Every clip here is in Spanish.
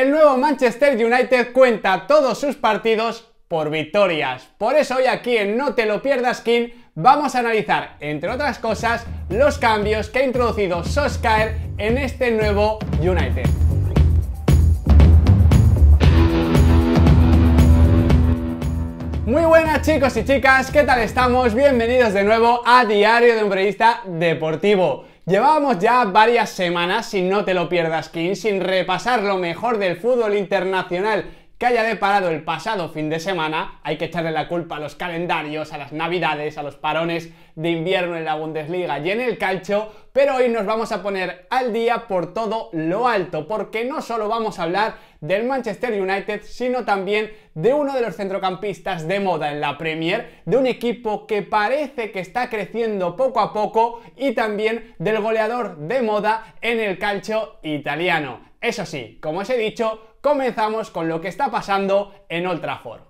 El nuevo Manchester United cuenta todos sus partidos por victorias. Por eso hoy aquí en No Te Lo Pierdas King vamos a analizar, entre otras cosas, los cambios que ha introducido Solskjaer en este nuevo United. Muy buenas chicos y chicas, ¿qué tal estamos? Bienvenidos de nuevo a Diario de un Periodista Deportivo. Llevábamos ya varias semanas sin no te lo pierdas, King, sin repasar lo mejor del fútbol internacional que haya deparado el pasado fin de semana, hay que echarle la culpa a los calendarios, a las navidades, a los parones de invierno en la Bundesliga y en el calcio, pero hoy nos vamos a poner al día por todo lo alto, porque no solo vamos a hablar del Manchester United, sino también de uno de los centrocampistas de moda en la Premier, de un equipo que parece que está creciendo poco a poco y también del goleador de moda en el calcio italiano. Eso sí, como os he dicho, comenzamos con lo que está pasando en Old Trafford.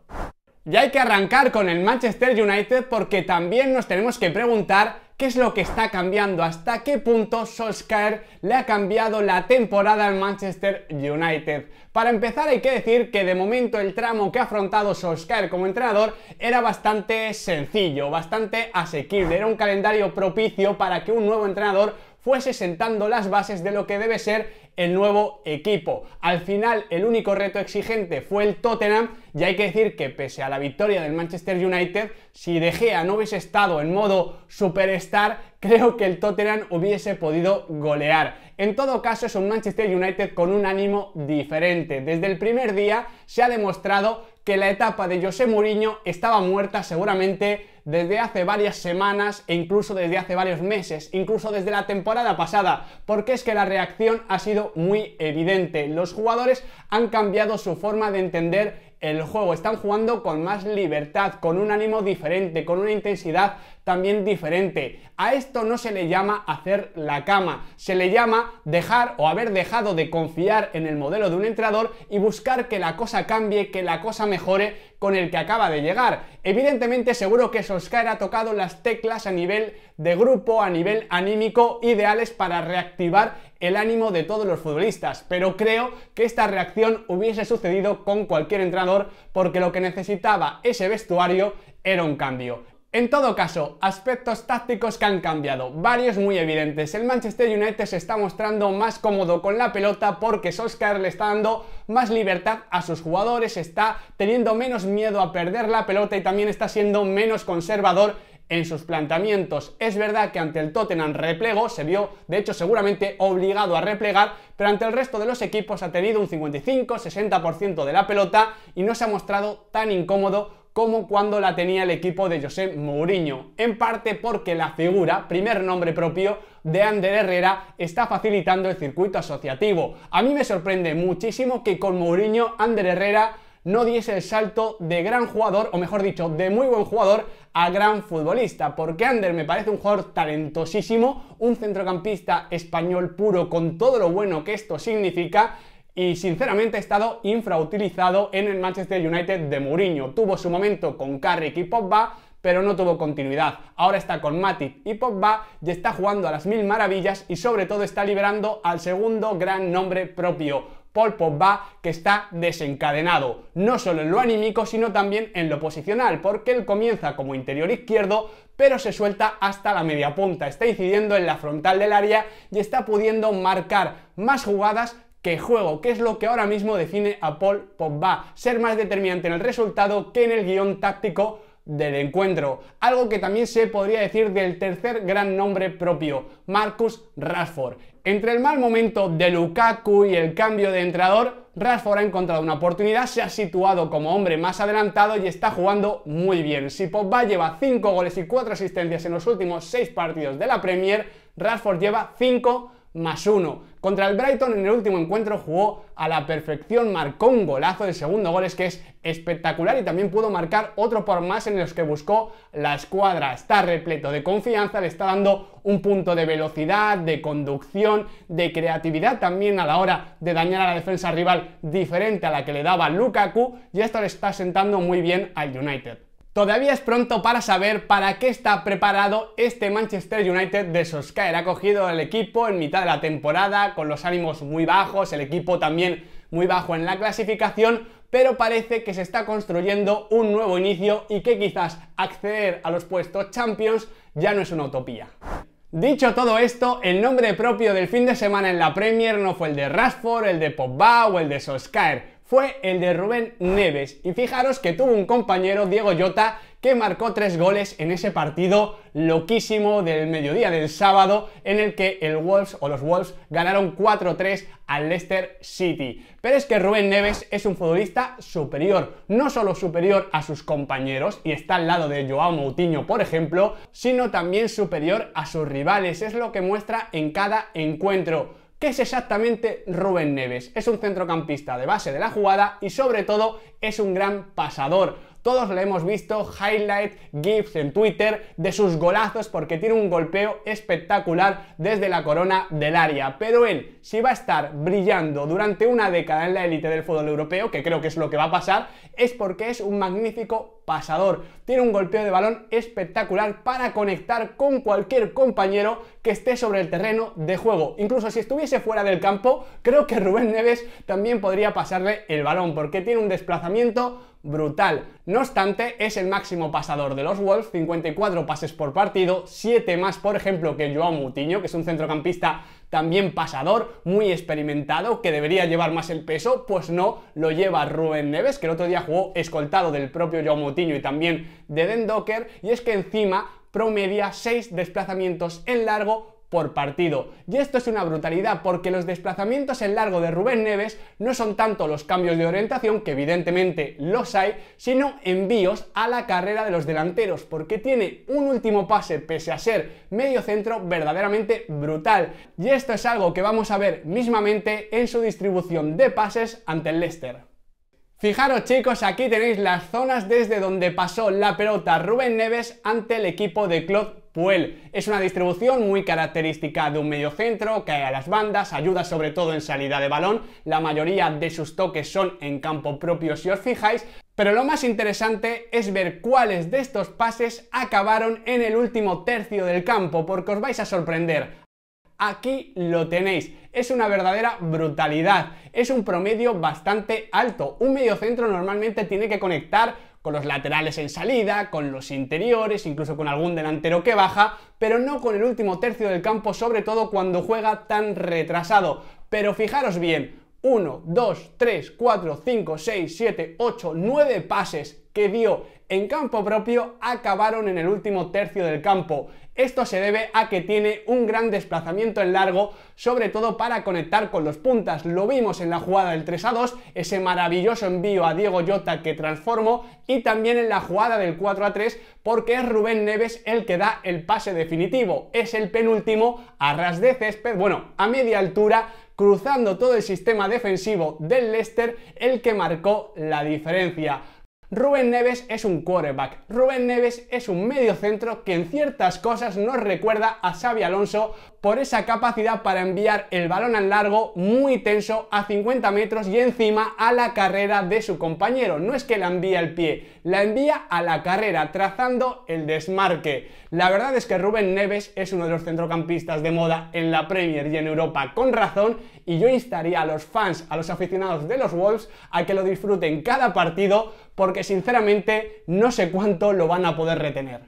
Ya hay que arrancar con el Manchester United porque también nos tenemos que preguntar qué es lo que está cambiando, hasta qué punto Solskjaer le ha cambiado la temporada al Manchester United. Para empezar hay que decir que de momento el tramo que ha afrontado Solskjaer como entrenador era bastante sencillo, bastante asequible, era un calendario propicio para que un nuevo entrenador fuese sentando las bases de lo que debe ser el nuevo equipo. Al final el único reto exigente fue el Tottenham y hay que decir que pese a la victoria del Manchester United, si De Gea no hubiese estado en modo superstar, creo que el Tottenham hubiese podido golear. En todo caso es un Manchester United con un ánimo diferente. Desde el primer día se ha demostrado que la etapa de José Mourinho estaba muerta seguramente desde hace varias semanas e incluso desde hace varios meses, incluso desde la temporada pasada, porque es que la reacción ha sido muy evidente. Los jugadores han cambiado su forma de entender el juego, están jugando con más libertad, con un ánimo diferente, con una intensidad también diferente. A esto no se le llama hacer la cama, se le llama dejar o haber dejado de confiar en el modelo de un entrenador y buscar que la cosa cambie, que la cosa mejore con el que acaba de llegar. Evidentemente seguro que Solskjaer ha tocado las teclas a nivel de grupo, a nivel anímico, ideales para reactivar el ánimo de todos los futbolistas, pero creo que esta reacción hubiese sucedido con cualquier entrenador porque lo que necesitaba ese vestuario era un cambio. En todo caso, aspectos tácticos que han cambiado, varios muy evidentes. El Manchester United se está mostrando más cómodo con la pelota porque Solskjaer le está dando más libertad a sus jugadores, está teniendo menos miedo a perder la pelota y también está siendo menos conservador en sus planteamientos. Es verdad que ante el Tottenham replegó, se vio de hecho seguramente obligado a replegar, pero ante el resto de los equipos ha tenido un 55-60% de la pelota y no se ha mostrado tan incómodo como cuando la tenía el equipo de José Mourinho, en parte porque la figura, primer nombre propio de Ander Herrera, está facilitando el circuito asociativo. A mí me sorprende muchísimo que con Mourinho Ander Herrera no diese el salto de gran jugador, o mejor dicho, de muy buen jugador a gran futbolista, porque Ander me parece un jugador talentosísimo, un centrocampista español puro con todo lo bueno que esto significa, y sinceramente ha estado infrautilizado en el Manchester United de Mourinho. Tuvo su momento con Carrick y Pogba, pero no tuvo continuidad. Ahora está con Matic y Pogba y está jugando a las mil maravillas y sobre todo está liberando al segundo gran nombre propio, Paul Pogba, que está desencadenado, no solo en lo anímico, sino también en lo posicional, porque él comienza como interior izquierdo, pero se suelta hasta la media punta, está incidiendo en la frontal del área y está pudiendo marcar más jugadas juego, que es lo que ahora mismo define a Paul Pogba, ser más determinante en el resultado que en el guión táctico del encuentro, algo que también se podría decir del tercer gran nombre propio, Marcus Rashford. Entre el mal momento de Lukaku y el cambio de entrenador, Rashford ha encontrado una oportunidad, se ha situado como hombre más adelantado y está jugando muy bien. Si Pogba lleva 5 goles y 4 asistencias en los últimos 6 partidos de la Premier, Rashford lleva 5 más uno. Contra el Brighton en el último encuentro jugó a la perfección, marcó un golazo de segundo goles que es espectacular y también pudo marcar otro por más en los que buscó la escuadra. Está repleto de confianza, le está dando un punto de velocidad, de conducción, de creatividad también a la hora de dañar a la defensa rival diferente a la que le daba Lukaku y esto le está sentando muy bien al United. Todavía es pronto para saber para qué está preparado este Manchester United de Solskjaer. Ha cogido el equipo en mitad de la temporada, con los ánimos muy bajos, el equipo también muy bajo en la clasificación, pero parece que se está construyendo un nuevo inicio y que quizás acceder a los puestos Champions ya no es una utopía. Dicho todo esto, el nombre propio del fin de semana en la Premier no fue el de Rashford, el de Pogba o el de Solskjaer, fue el de Rubén Neves. Y fijaros que tuvo un compañero, Diego Llota, que marcó tres goles en ese partido loquísimo del mediodía del sábado en el que el Wolves o los Wolves ganaron 4-3 al Leicester City. Pero es que Rubén Neves es un futbolista superior, no solo superior a sus compañeros y está al lado de Joao Moutinho, por ejemplo, sino también superior a sus rivales. Es lo que muestra en cada encuentro. ¿Qué es exactamente Rubén Neves? Es un centrocampista de base de la jugada y sobre todo es un gran pasador todos lo hemos visto Highlight GIFs en Twitter de sus golazos porque tiene un golpeo espectacular desde la corona del área. Pero él, si va a estar brillando durante una década en la élite del fútbol europeo, que creo que es lo que va a pasar, es porque es un magnífico pasador. Tiene un golpeo de balón espectacular para conectar con cualquier compañero que esté sobre el terreno de juego. Incluso si estuviese fuera del campo, creo que Rubén Neves también podría pasarle el balón porque tiene un desplazamiento brutal. No obstante, es el máximo pasador de los Wolves, 54 pases por partido, 7 más por ejemplo que Joao Mutiño, que es un centrocampista también pasador, muy experimentado, que debería llevar más el peso, pues no, lo lleva Rubén Neves, que el otro día jugó escoltado del propio Joao Mutiño y también de Den Docker, y es que encima promedia 6 desplazamientos en largo por partido. Y esto es una brutalidad porque los desplazamientos en largo de Rubén Neves no son tanto los cambios de orientación, que evidentemente los hay, sino envíos a la carrera de los delanteros, porque tiene un último pase, pese a ser medio centro, verdaderamente brutal. Y esto es algo que vamos a ver mismamente en su distribución de pases ante el Leicester. Fijaros chicos, aquí tenéis las zonas desde donde pasó la pelota Rubén Neves ante el equipo de Claude es una distribución muy característica de un centro, cae a las bandas, ayuda sobre todo en salida de balón, la mayoría de sus toques son en campo propio si os fijáis, pero lo más interesante es ver cuáles de estos pases acabaron en el último tercio del campo, porque os vais a sorprender. Aquí lo tenéis, es una verdadera brutalidad, es un promedio bastante alto. Un mediocentro normalmente tiene que conectar con los laterales en salida, con los interiores, incluso con algún delantero que baja, pero no con el último tercio del campo, sobre todo cuando juega tan retrasado. Pero fijaros bien, 1, 2, 3, 4, 5, 6, 7, 8, 9 pases que dio en campo propio acabaron en el último tercio del campo. Esto se debe a que tiene un gran desplazamiento en largo, sobre todo para conectar con los puntas. Lo vimos en la jugada del 3 a 2, ese maravilloso envío a Diego Jota que transformó, y también en la jugada del 4 a 3, porque es Rubén Neves el que da el pase definitivo. Es el penúltimo a ras de césped, bueno, a media altura, cruzando todo el sistema defensivo del Leicester, el que marcó la diferencia. Rubén Neves es un quarterback, Rubén Neves es un centro que en ciertas cosas nos recuerda a Xavi Alonso por esa capacidad para enviar el balón al largo muy tenso a 50 metros y encima a la carrera de su compañero. No es que la envía al pie, la envía a la carrera trazando el desmarque. La verdad es que Rubén Neves es uno de los centrocampistas de moda en la Premier y en Europa con razón y yo instaría a los fans, a los aficionados de los Wolves, a que lo disfruten cada partido porque sinceramente no sé cuánto lo van a poder retener.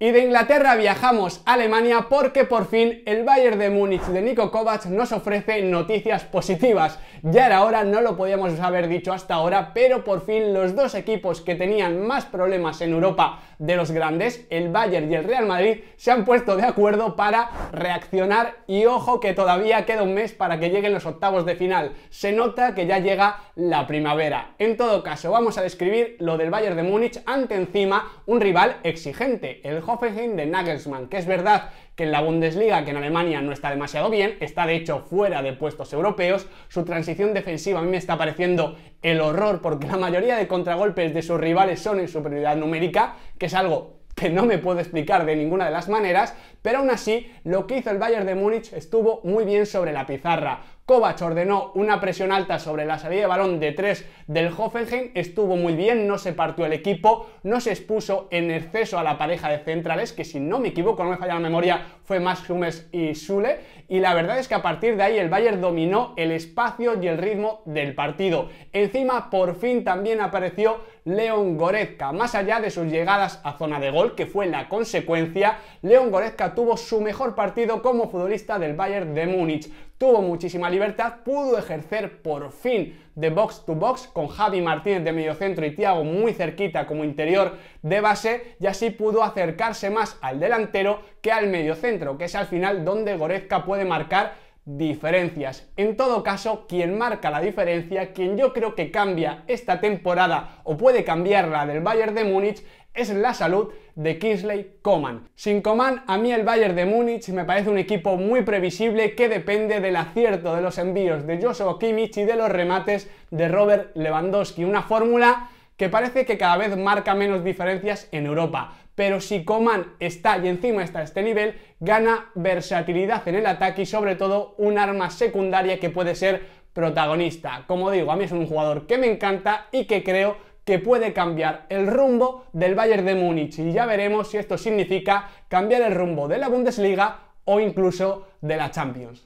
Y de Inglaterra viajamos a Alemania porque por fin el Bayern de Múnich de Nico Kovac nos ofrece noticias positivas. Ya era hora, no lo podíamos haber dicho hasta ahora, pero por fin los dos equipos que tenían más problemas en Europa de los grandes, el Bayern y el Real Madrid, se han puesto de acuerdo para reaccionar y ojo que todavía queda un mes para que lleguen los octavos de final. Se nota que ya llega la primavera. En todo caso, vamos a describir lo del Bayern de Múnich ante encima un rival exigente, el Hoffenheim de Nagelsmann, que es verdad que en la Bundesliga, que en Alemania no está demasiado bien, está de hecho fuera de puestos europeos, su transición defensiva a mí me está pareciendo el horror porque la mayoría de contragolpes de sus rivales son en superioridad numérica, que es algo que no me puedo explicar de ninguna de las maneras, pero aún así lo que hizo el Bayern de Múnich estuvo muy bien sobre la pizarra. Kovac ordenó una presión alta sobre la salida de balón de 3 del Hoffenheim, estuvo muy bien, no se partió el equipo, no se expuso en exceso a la pareja de centrales, que si no me equivoco, no me falla la memoria, fue Max Hummels y Sule, y la verdad es que a partir de ahí el Bayern dominó el espacio y el ritmo del partido. Encima, por fin también apareció Leon Goretzka. Más allá de sus llegadas a zona de gol, que fue la consecuencia, Leon Goretzka tuvo su mejor partido como futbolista del Bayern de Múnich. Tuvo muchísima libertad, pudo ejercer por fin de box to box con Javi Martínez de mediocentro y Thiago muy cerquita como interior de base y así pudo acercarse más al delantero que al mediocentro, que es al final donde Goretzka puede marcar diferencias. En todo caso, quien marca la diferencia, quien yo creo que cambia esta temporada o puede cambiarla del Bayern de Múnich, es la salud de Kingsley Coman. Sin Coman, a mí el Bayern de Múnich me parece un equipo muy previsible que depende del acierto de los envíos de Joshua Kimmich y de los remates de Robert Lewandowski. Una fórmula que parece que cada vez marca menos diferencias en Europa pero si Coman está y encima está este nivel, gana versatilidad en el ataque y sobre todo un arma secundaria que puede ser protagonista. Como digo, a mí es un jugador que me encanta y que creo que puede cambiar el rumbo del Bayern de Múnich y ya veremos si esto significa cambiar el rumbo de la Bundesliga o incluso de la Champions.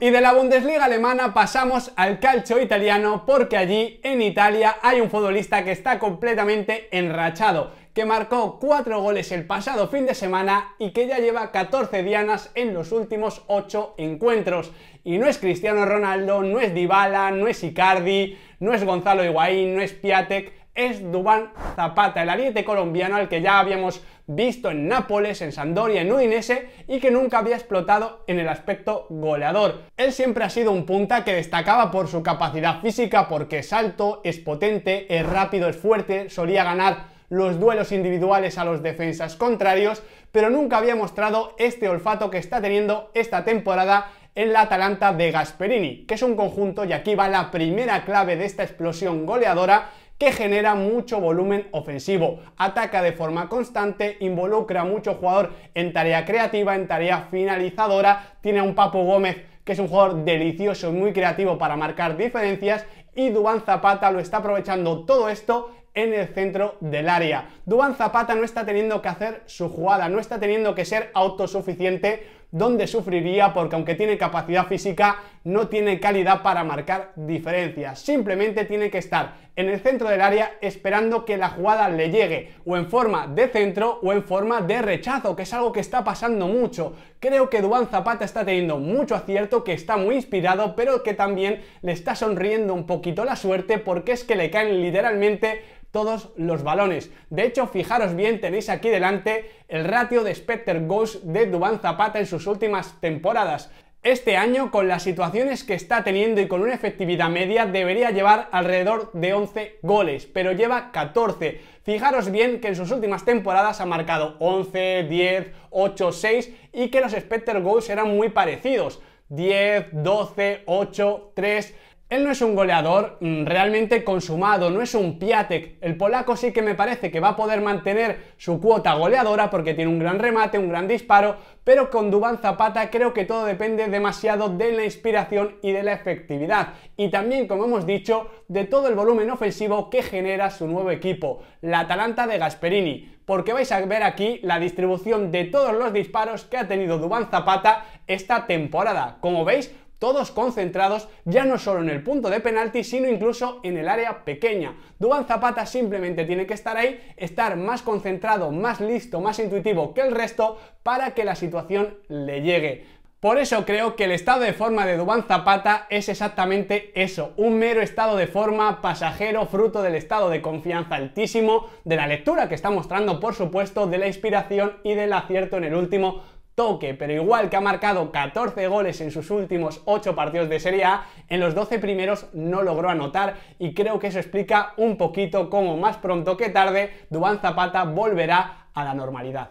Y de la Bundesliga alemana pasamos al calcio italiano porque allí en Italia hay un futbolista que está completamente enrachado que marcó cuatro goles el pasado fin de semana y que ya lleva 14 dianas en los últimos 8 encuentros. Y no es Cristiano Ronaldo, no es Dybala, no es Icardi, no es Gonzalo Higuaín, no es Piatek, es Dubán Zapata, el ariete colombiano al que ya habíamos visto en Nápoles, en Sandoria, en Udinese y que nunca había explotado en el aspecto goleador. Él siempre ha sido un punta que destacaba por su capacidad física porque es alto, es potente, es rápido, es fuerte, solía ganar los duelos individuales a los defensas contrarios, pero nunca había mostrado este olfato que está teniendo esta temporada en la Atalanta de Gasperini, que es un conjunto, y aquí va la primera clave de esta explosión goleadora, que genera mucho volumen ofensivo, ataca de forma constante, involucra a mucho jugador en tarea creativa, en tarea finalizadora, tiene a un Papo Gómez que es un jugador delicioso y muy creativo para marcar diferencias y Dubán Zapata lo está aprovechando todo esto en el centro del área. Duan Zapata no está teniendo que hacer su jugada, no está teniendo que ser autosuficiente donde sufriría porque aunque tiene capacidad física no tiene calidad para marcar diferencias. Simplemente tiene que estar en el centro del área esperando que la jugada le llegue o en forma de centro o en forma de rechazo, que es algo que está pasando mucho. Creo que Duan Zapata está teniendo mucho acierto, que está muy inspirado, pero que también le está sonriendo un poquito la suerte porque es que le caen literalmente todos los balones. De hecho, fijaros bien, tenéis aquí delante el ratio de Specter Goals de Dubán Zapata en sus últimas temporadas. Este año, con las situaciones que está teniendo y con una efectividad media, debería llevar alrededor de 11 goles, pero lleva 14. Fijaros bien que en sus últimas temporadas ha marcado 11, 10, 8, 6 y que los Specter Goals eran muy parecidos. 10, 12, 8, 3. Él no es un goleador mm, realmente consumado, no es un Piatek. El polaco sí que me parece que va a poder mantener su cuota goleadora porque tiene un gran remate, un gran disparo, pero con Dubán Zapata creo que todo depende demasiado de la inspiración y de la efectividad. Y también, como hemos dicho, de todo el volumen ofensivo que genera su nuevo equipo, la Atalanta de Gasperini porque vais a ver aquí la distribución de todos los disparos que ha tenido Dubán Zapata esta temporada. Como veis, todos concentrados ya no solo en el punto de penalti, sino incluso en el área pequeña. Duban Zapata simplemente tiene que estar ahí, estar más concentrado, más listo, más intuitivo que el resto para que la situación le llegue. Por eso creo que el estado de forma de Dubán Zapata es exactamente eso, un mero estado de forma pasajero, fruto del estado de confianza altísimo, de la lectura que está mostrando, por supuesto, de la inspiración y del acierto en el último toque, pero igual que ha marcado 14 goles en sus últimos 8 partidos de Serie A, en los 12 primeros no logró anotar y creo que eso explica un poquito cómo más pronto que tarde Dubán Zapata volverá a la normalidad.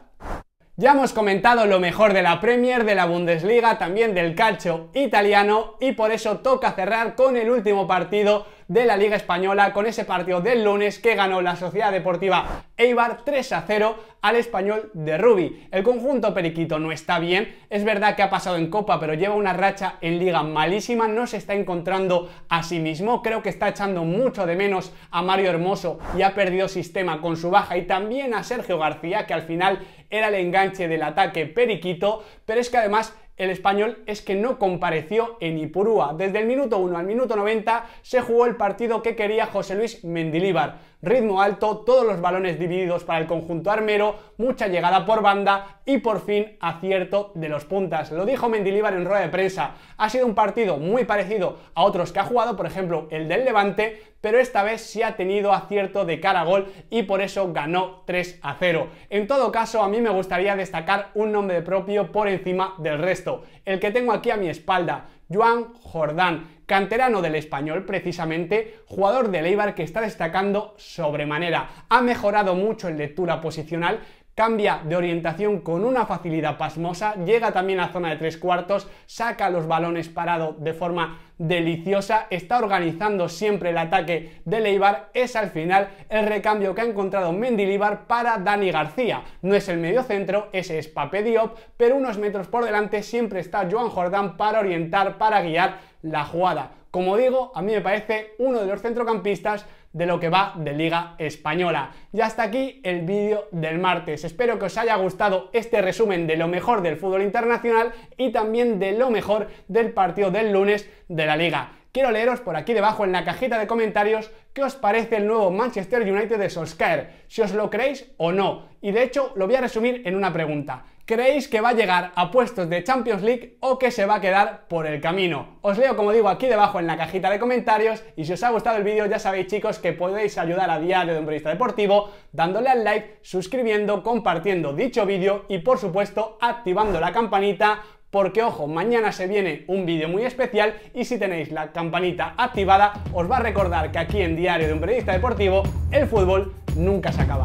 Ya hemos comentado lo mejor de la Premier, de la Bundesliga, también del calcio italiano y por eso toca cerrar con el último partido de la Liga Española con ese partido del lunes que ganó la Sociedad Deportiva Eibar 3 a 0 al español de Rubi. El conjunto periquito no está bien, es verdad que ha pasado en Copa, pero lleva una racha en Liga malísima, no se está encontrando a sí mismo, creo que está echando mucho de menos a Mario Hermoso y ha perdido sistema con su baja y también a Sergio García, que al final era el enganche del ataque periquito, pero es que además el español es que no compareció en Ipurúa. Desde el minuto 1 al minuto 90 se jugó el partido que quería José Luis Mendilíbar ritmo alto, todos los balones divididos para el conjunto armero, mucha llegada por banda y por fin acierto de los puntas. Lo dijo Mendilibar en rueda de prensa. Ha sido un partido muy parecido a otros que ha jugado, por ejemplo, el del Levante, pero esta vez sí ha tenido acierto de cara a gol y por eso ganó 3 a 0. En todo caso, a mí me gustaría destacar un nombre propio por encima del resto, el que tengo aquí a mi espalda. Juan Jordán, canterano del español precisamente, jugador de Eibar que está destacando sobremanera. Ha mejorado mucho en lectura posicional, cambia de orientación con una facilidad pasmosa, llega también a zona de tres cuartos, saca los balones parado de forma deliciosa, está organizando siempre el ataque de Leibar, es al final el recambio que ha encontrado Mendy Leibar para Dani García. No es el medio centro, ese es Pape Diop, pero unos metros por delante siempre está Joan Jordán para orientar, para guiar la jugada. Como digo, a mí me parece uno de los centrocampistas de lo que va de Liga Española. Ya hasta aquí el vídeo del martes. Espero que os haya gustado este resumen de lo mejor del fútbol internacional y también de lo mejor del partido del lunes de la Liga. Quiero leeros por aquí debajo en la cajita de comentarios qué os parece el nuevo Manchester United de Solskjaer, si os lo creéis o no. Y de hecho lo voy a resumir en una pregunta. ¿Creéis que va a llegar a puestos de Champions League o que se va a quedar por el camino? Os leo como digo aquí debajo en la cajita de comentarios y si os ha gustado el vídeo ya sabéis chicos que podéis ayudar a Diario de un Periodista Deportivo dándole al like, suscribiendo, compartiendo dicho vídeo y por supuesto activando la campanita porque ojo, mañana se viene un vídeo muy especial y si tenéis la campanita activada os va a recordar que aquí en Diario de un Periodista Deportivo el fútbol nunca se acaba.